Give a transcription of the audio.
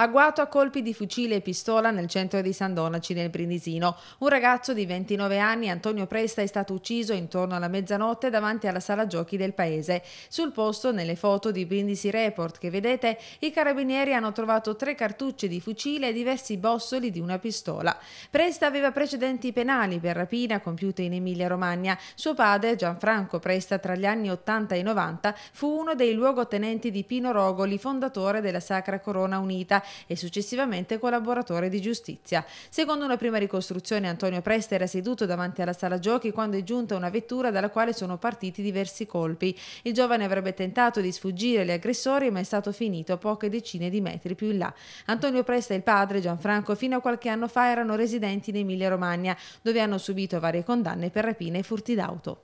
Agguato a colpi di fucile e pistola nel centro di San Donaci nel Brindisino. Un ragazzo di 29 anni, Antonio Presta, è stato ucciso intorno alla mezzanotte davanti alla sala giochi del paese. Sul posto, nelle foto di Brindisi Report che vedete, i carabinieri hanno trovato tre cartucce di fucile e diversi bossoli di una pistola. Presta aveva precedenti penali per rapina compiute in Emilia-Romagna. Suo padre, Gianfranco Presta, tra gli anni 80 e 90, fu uno dei luogotenenti di Pino Rogoli, fondatore della Sacra Corona Unita, e successivamente collaboratore di giustizia. Secondo una prima ricostruzione Antonio Presta era seduto davanti alla sala giochi quando è giunta una vettura dalla quale sono partiti diversi colpi. Il giovane avrebbe tentato di sfuggire agli aggressori ma è stato finito a poche decine di metri più in là. Antonio Presta e il padre Gianfranco fino a qualche anno fa erano residenti in Emilia Romagna dove hanno subito varie condanne per rapine e furti d'auto.